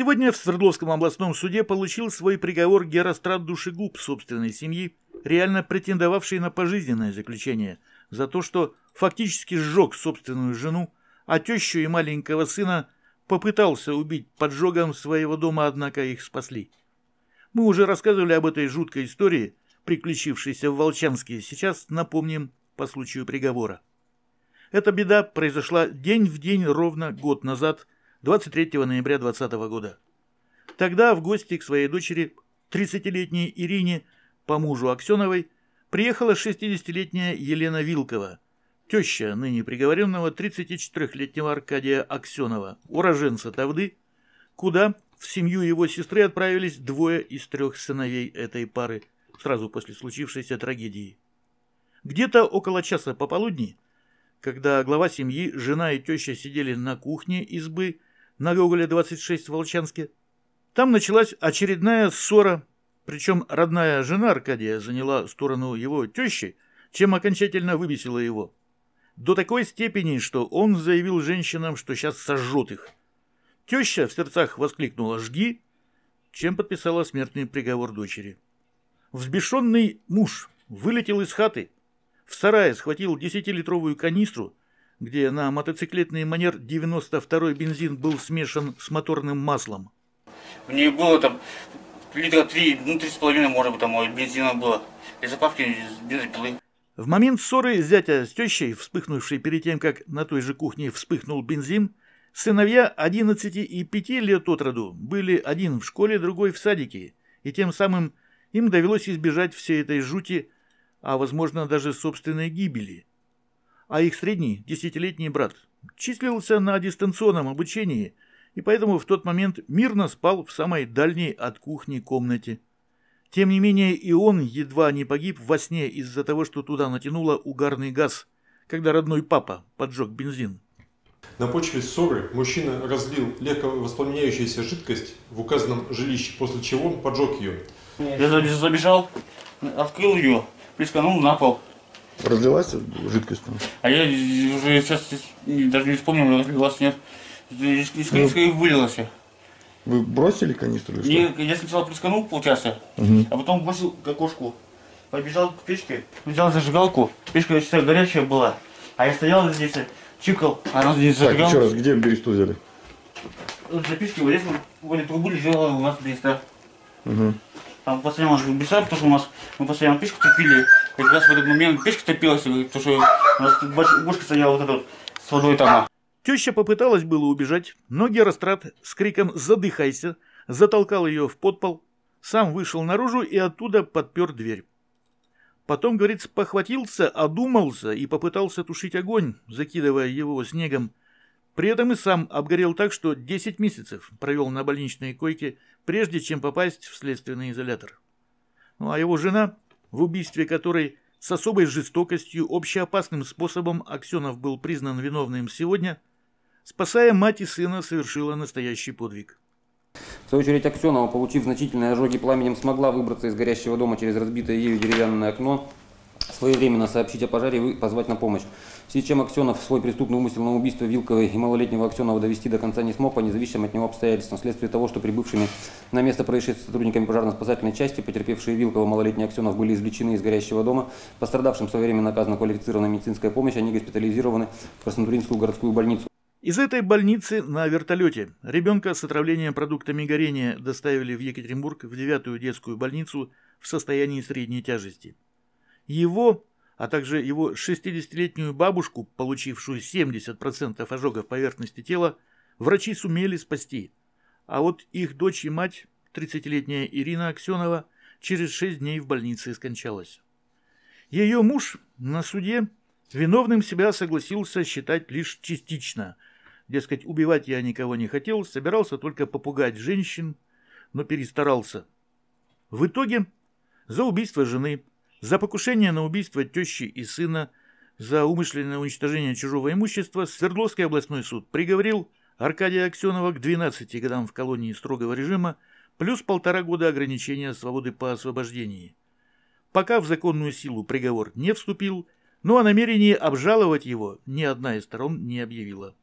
Сегодня в Свердловском областном суде получил свой приговор Герострат Душегуб собственной семьи, реально претендовавший на пожизненное заключение за то, что фактически сжег собственную жену, а тещу и маленького сына попытался убить поджогом своего дома, однако их спасли. Мы уже рассказывали об этой жуткой истории, приключившейся в Волчанске, сейчас напомним по случаю приговора. Эта беда произошла день в день ровно год назад – 23 ноября 2020 года. Тогда в гости к своей дочери, 30-летней Ирине, по мужу Аксеновой, приехала 60-летняя Елена Вилкова, теща ныне приговоренного 34-летнего Аркадия Аксенова, уроженца Тавды, куда в семью его сестры отправились двое из трех сыновей этой пары сразу после случившейся трагедии. Где-то около часа пополудни, когда глава семьи, жена и теща сидели на кухне избы на Гоголя 26 в Волчанске. Там началась очередная ссора, причем родная жена Аркадия заняла сторону его тещи, чем окончательно выбесила его. До такой степени, что он заявил женщинам, что сейчас сожжет их. Теща в сердцах воскликнула «Жги!», чем подписала смертный приговор дочери. Взбешенный муж вылетел из хаты, в сарае схватил десятилитровую канистру где на мотоциклетный манер 92-й бензин был смешан с моторным маслом. В ней было там литра 3, ну 3,5 может быть там бензина было. И запавки бензопилы. В момент ссоры зятя с тещей, вспыхнувшей перед тем, как на той же кухне вспыхнул бензин, сыновья 11 и 5 лет от роду были один в школе, другой в садике, и тем самым им довелось избежать всей этой жути, а возможно даже собственной гибели – а их средний, десятилетний брат, числился на дистанционном обучении и поэтому в тот момент мирно спал в самой дальней от кухни комнате. Тем не менее и он едва не погиб во сне из-за того, что туда натянуло угарный газ, когда родной папа поджег бензин. На почве ссоры мужчина разлил легковоспламеняющуюся жидкость в указанном жилище, после чего поджег ее. Я забежал, открыл ее, присканул на пол. Разлилась жидкость там? А я уже сейчас даже не вспомнил, разлилась, нет. Из, канистры ну, вылилось. Вы бросили канистру или что? Не, я сначала плесканул полчаса, угу. а потом бросил к окошку. Побежал к печке, взял зажигалку. Печка, я считаю, горячая была. А я стоял здесь, чикал, а она здесь зажигала. Так, еще раз, где бересту взяли? Вот за печки вот здесь, вот, трубы лежала у нас береста. Угу. Там постоянно же писали, потому что у нас мы постоянно пешку топили. Как раз в этот момент пешка топилась, потому что у нас бушка стояла вот эта с водой там. Теща попыталась было убежать, но Герострат с криком «Задыхайся!» затолкал ее в подпол, сам вышел наружу и оттуда подпер дверь. Потом, говорит, похватился, одумался и попытался тушить огонь, закидывая его снегом. При этом и сам обгорел так, что 10 месяцев провел на больничной койке, прежде чем попасть в следственный изолятор. Ну а его жена, в убийстве которой с особой жестокостью, общеопасным способом Аксенов был признан виновным сегодня, спасая мать и сына, совершила настоящий подвиг. В свою очередь Аксенова, получив значительные ожоги пламенем, смогла выбраться из горящего дома через разбитое ею деревянное окно, своевременно сообщить о пожаре и позвать на помощь. В связи с чем Аксенов свой преступный умысел на убийство Вилковой и малолетнего Аксенова довести до конца не смог по независимым от него обстоятельствам, вследствие того, что прибывшими на место происшествия сотрудниками пожарно-спасательной части, потерпевшие Вилкова малолетний Аксенов были извлечены из горящего дома, пострадавшим своевременно оказана квалифицированная медицинская помощь, они госпитализированы в Краснодуринскую городскую больницу. Из этой больницы на вертолете ребенка с отравлением продуктами горения доставили в Екатеринбург в девятую детскую больницу в состоянии средней тяжести. Его, а также его 60-летнюю бабушку, получившую 70% ожогов поверхности тела, врачи сумели спасти. А вот их дочь и мать, 30-летняя Ирина Аксенова, через 6 дней в больнице скончалась. Ее муж на суде виновным себя согласился считать лишь частично. Дескать, убивать я никого не хотел, собирался только попугать женщин, но перестарался. В итоге за убийство жены за покушение на убийство тещи и сына, за умышленное уничтожение чужого имущества Свердловский областной суд приговорил Аркадия Аксенова к 12 годам в колонии строгого режима плюс полтора года ограничения свободы по освобождении. Пока в законную силу приговор не вступил, но о намерении обжаловать его ни одна из сторон не объявила.